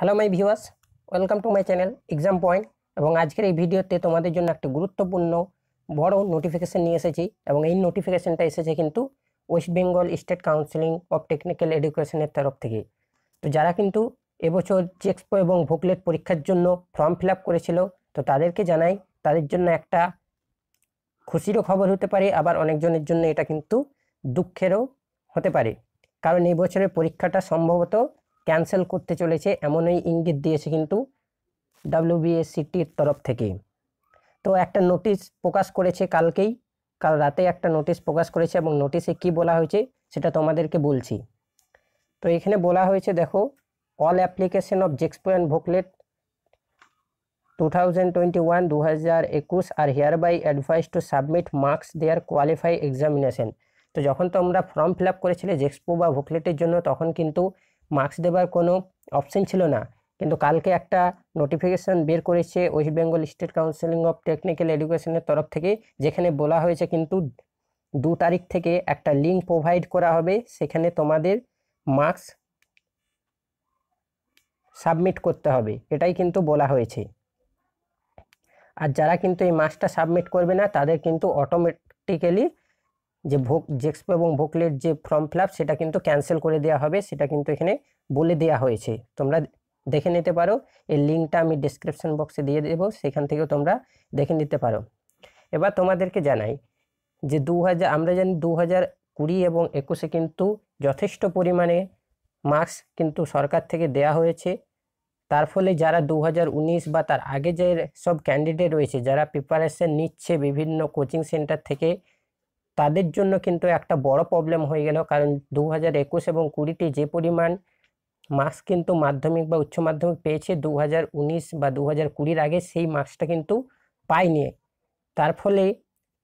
hello my viewers welcome to my channel exam point এবং আজকের এই ভিডিওতে তোমাদের জন্য একটি গুরুত্বপূর্ণ বড় নোটিফিকেশান নিয়ে এসেছি এবং এই নোটিফিকেশানটা এসেছে কিন্তু West Bengal state counselling of technical এডুকেশনের তরফ থেকে তো যারা কিন্তু এবছর চেক্সপো এবং ভোকলেট পরীক্ষার জন্য ফর্ম ফিল করেছিল তো তাদেরকে জানাই তাদের জন্য একটা খুশিরও খবর হতে পারে আবার অনেকজনের জন্য এটা কিন্তু দুঃখেরও হতে পারে কারণ এই বছরের পরীক্ষাটা সম্ভবত ক্যান্সেল করতে চলেছে এমনই ইঙ্গিত দিয়েছে কিন্তু ডাব্লিউবিএসসিটির তরফ থেকে তো একটা নোটিশ প্রকাশ করেছে কালকেই কাল রাতে একটা নোটিশ প্রকাশ করেছে এবং নোটিশে কি বলা হয়েছে সেটা তোমাদেরকে বলছি তো এখানে বলা হয়েছে দেখো all application of JEXPO and VOCLET two thousand twenty one দু হাজার একুশ are hereby advise to submit marks their qualify examination তো যখন তোমরা ফর্ম ফিল আপ করেছিলে জেক্সপো বা ভোকলেটের জন্য তখন কিন্তু মার্কস দেবার কোনো অপশন ছিল না কিন্তু কালকে একটা নোটিফিকেশান বের করেছে West Bengal state counselling of technical এডুকেশনের তরফ থেকে যেখানে বলা হয়েছে কিন্তু দু তারিখ থেকে একটা লিঙ্ক প্রোভাইড করা হবে সেখানে তোমাদের মার্কস সাবমিট করতে হবে এটাই কিন্তু বলা হয়েছে আর যারা কিন্তু এই মার্কসটা সাবমিট করবে না তাদের কিন্তু অটোমেটিক্যালি যে ভোক জেক্সপো এবং ভোকলের যে ফর্ম ফিল সেটা কিন্তু ক্যান্সেল করে দেওয়া হবে সেটা কিন্তু এখানে বলে দেওয়া হয়েছে তোমরা দেখে নিতে পারো এই লিঙ্কটা আমি ডিসক্রিপশন বক্সে দিয়ে দেব সেখান থেকেও তোমরা দেখে নিতে পারো এবার তোমাদেরকে জানাই যে দু আমরা জানি দু কুড়ি এবং একুশে কিন্তু যথেষ্ট পরিমাণে মার্কস কিন্তু সরকার থেকে দেয়া হয়েছে তার ফলে যারা দু বা তার আগে যে সব ক্যান্ডিডেট রয়েছে যারা প্রিপারেশন নিচ্ছে বিভিন্ন কোচিং সেন্টার থেকে তাদের জন্য কিন্তু একটা বড় প্রবলেম হয়ে গেল কারণ দু হাজার একুশ এবং কুড়িটি যে পরিমাণ মার্কস কিন্তু মাধ্যমিক বা উচ্চ মাধ্যমিক পেয়েছে দু হাজার উনিশ বা দু হাজার কুড়ির আগে সেই মার্কসটা কিন্তু পায়নি তার ফলে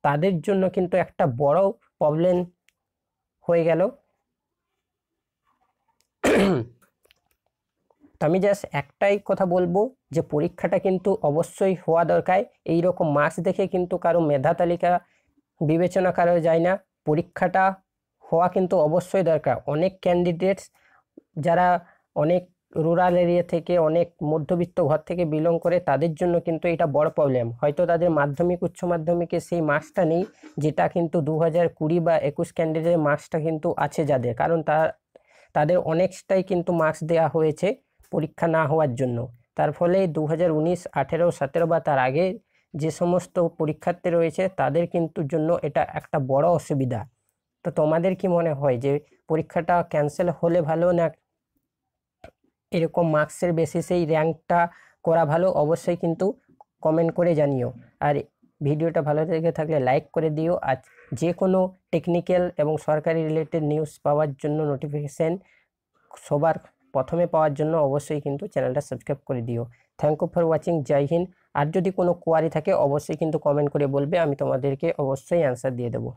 তাদের জন্য কিন্তু একটা বড় প্রবলেম হয়ে গেল তো আমি জাস্ট একটাই কথা বলবো যে পরীক্ষাটা কিন্তু অবশ্যই হওয়া দরকার এই রকম মার্কস দেখে কিন্তু কারো মেধা তালিকা বিবেচনা করা যায় না পরীক্ষাটা হওয়া কিন্তু অবশ্যই দরকার অনেক ক্যান্ডিডেটস যারা অনেক রুরাল এরিয়া থেকে অনেক মধ্যবিত্ত ঘর থেকে বিলং করে তাদের জন্য কিন্তু এটা বড় প্রবলেম হয়তো তাদের মাধ্যমিক উচ্চ মাধ্যমিকে সেই মার্কসটা নেই যেটা কিন্তু দু হাজার কুড়ি বা একুশ ক্যান্ডিডেটের মার্কসটা কিন্তু আছে যাদের কারণ তার তাদের অনেকটাই কিন্তু মার্কস দেয়া হয়েছে পরীক্ষা না হওয়ার জন্য তার ফলে দু হাজার উনিশ আঠেরো সতেরো বা তার আগে যে সমস্ত পরীক্ষার্থী রয়েছে তাদের কিন্তু জন্য এটা একটা বড় অসুবিধা তো তোমাদের কি মনে হয় যে পরীক্ষাটা ক্যান্সেল হলে ভালো না এরকম মার্কসের বেসিসেই র্যাঙ্কটা করা ভালো অবশ্যই কিন্তু কমেন্ট করে জানিও আর ভিডিওটা ভালো লেগে থাকলে লাইক করে দিও আর যে কোনো টেকনিক্যাল এবং সরকারি রিলেটেড নিউজ পাওয়ার জন্য নোটিফিকেশান সবার প্রথমে পাওয়ার জন্য অবশ্যই কিন্তু চ্যানেলটা সাবস্ক্রাইব করে দিও thank you for watching Jai Hind আর যদি কোনো কোয়ারি থাকে অবশ্যই কিন্তু কমেন্ট করে বলবে আমি তোমাদেরকে অবশ্যই অ্যান্সার দিয়ে দেবো